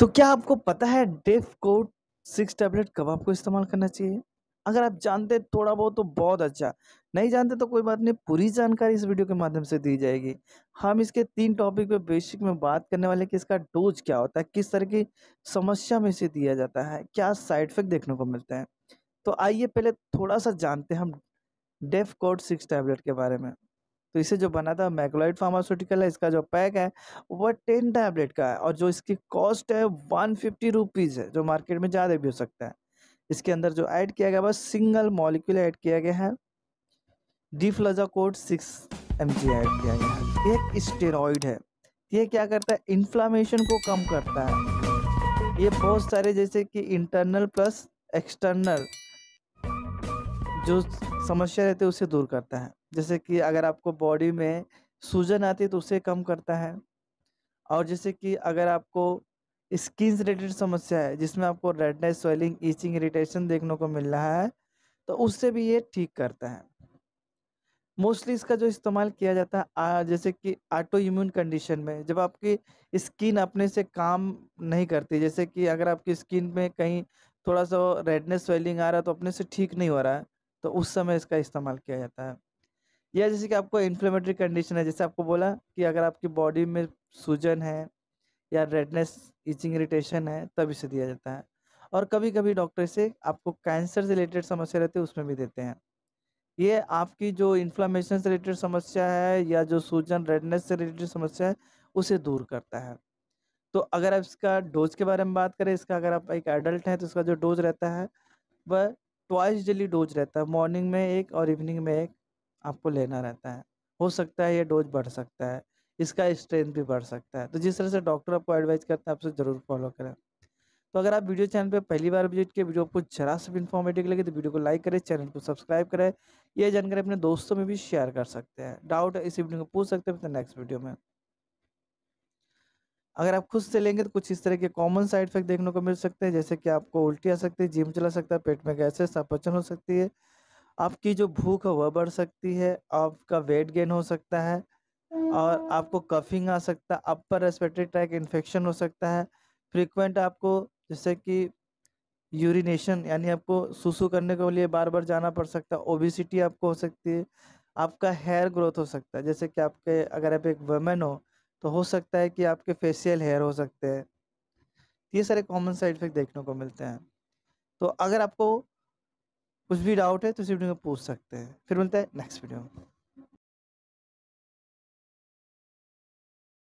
तो क्या आपको पता है डेफ कोड सिक्स टैबलेट कब आपको इस्तेमाल करना चाहिए अगर आप जानते थोड़ा बहुत तो बहुत अच्छा नहीं जानते तो कोई बात नहीं पूरी जानकारी इस वीडियो के माध्यम से दी जाएगी हम इसके तीन टॉपिक पे बेसिक में बात करने वाले कि इसका डोज क्या होता है किस तरह की समस्या में इसे दिया जाता है क्या साइड इफेक्ट देखने को मिलते हैं तो आइए पहले थोड़ा सा जानते हैं हम डेफ कोड सिक्स टैबलेट के बारे में तो इसे जो बना था मैकलॉइड फार्मास्यूटिकल है इसका जो पैक है वह टेन टैबलेट का है और जो इसकी कॉस्ट है वन फिफ्टी रुपीज़ है जो मार्केट में ज़्यादा भी हो सकता है इसके अंदर जो ऐड किया गया बस सिंगल मॉलिक्यूल ऐड किया गया है डी फ्लजा code six M G add किया गया है एक स्टेरॉइड है ये क्या करता है इन्फ्लामेशन को कम करता है ये बहुत सारे जैसे कि इंटरनल प्लस एक्सटर्नल जो समस्या रहती है उसे दूर करता है जैसे कि अगर आपको बॉडी में सूजन आती है तो उसे कम करता है और जैसे कि अगर आपको स्किन रिलेटेड समस्या है जिसमें आपको रेडनेस स्वेलिंग ईचिंग इरिटेशन देखने को मिल रहा है तो उससे भी ये ठीक करता है मोस्टली इसका जो इस्तेमाल किया जाता है आ, जैसे कि ऑटो इम्यून कंडीशन में जब आपकी स्किन अपने से काम नहीं करती जैसे कि अगर आपकी स्किन में कहीं थोड़ा सा रेडनेस स्वेलिंग आ रहा है तो अपने से ठीक नहीं हो रहा है तो उस समय इसका इस्तेमाल किया जाता है या जैसे कि आपको इन्फ्लेमेटरी कंडीशन है जैसे आपको बोला कि अगर आपकी बॉडी में सूजन है या रेडनेस इचिंग इरिटेशन है तब इसे दिया जाता है और कभी कभी डॉक्टर इसे आपको कैंसर से रिलेटेड समस्या रहती है उसमें भी देते हैं ये आपकी जो इन्फ्लामेशन से रिलेटेड समस्या है या जो सूजन रेडनेस से रिलेटेड समस्या है उसे दूर करता है तो अगर आप इसका डोज के बारे में बात करें इसका अगर आप एक एडल्ट हैं तो इसका जो डोज रहता है वह ट्वाइस डेली डोज रहता है मॉर्निंग में एक और इवनिंग में एक आपको लेना रहता है हो सकता है ये डोज बढ़ सकता है इसका स्ट्रेंथ भी बढ़ सकता है तो जिस तरह से डॉक्टर आपको एडवाइस करता है आपसे ज़रूर फॉलो करें तो अगर आप वीडियो चैनल पर पहली बार विजिट किए वीडियो आपको जरा सब भी इन्फॉर्मेटिव लगे तो वीडियो को लाइक करें चैनल को सब्सक्राइब करें यह जानकारी अपने दोस्तों में भी शेयर कर सकते हैं डाउट इस वीडियो को पूछ सकते हैं नेक्स्ट वीडियो में अगर आप खुद से लेंगे तो कुछ इस तरह के कॉमन साइड इफेक्ट देखने को मिल सकते हैं जैसे कि आपको उल्टी आ सकती है जिम चला सकता है पेट में गैसेस अपचन हो सकती है आपकी जो भूख है वह बढ़ सकती है आपका वेट गेन हो सकता है और आपको कफिंग आ सकता है अपर रेस्पिरेटरी ट्रैक इन्फेक्शन हो सकता है फ्रीक्वेंट आपको जैसे कि यूरिनेशन यानी आपको सुसु करने के लिए बार बार जाना पड़ सकता है ओबिसिटी आपको हो सकती है आपका हेयर ग्रोथ हो सकता है जैसे कि आपके अगर आप एक वेमेन हो तो हो सकता है कि आपके फेशियल हेयर हो सकते हैं ये सारे कॉमन साइड इफेक्ट देखने को मिलते हैं तो अगर आपको कुछ भी डाउट है तो इस वीडियो में पूछ सकते हैं फिर मिलता है नेक्स्ट वीडियो में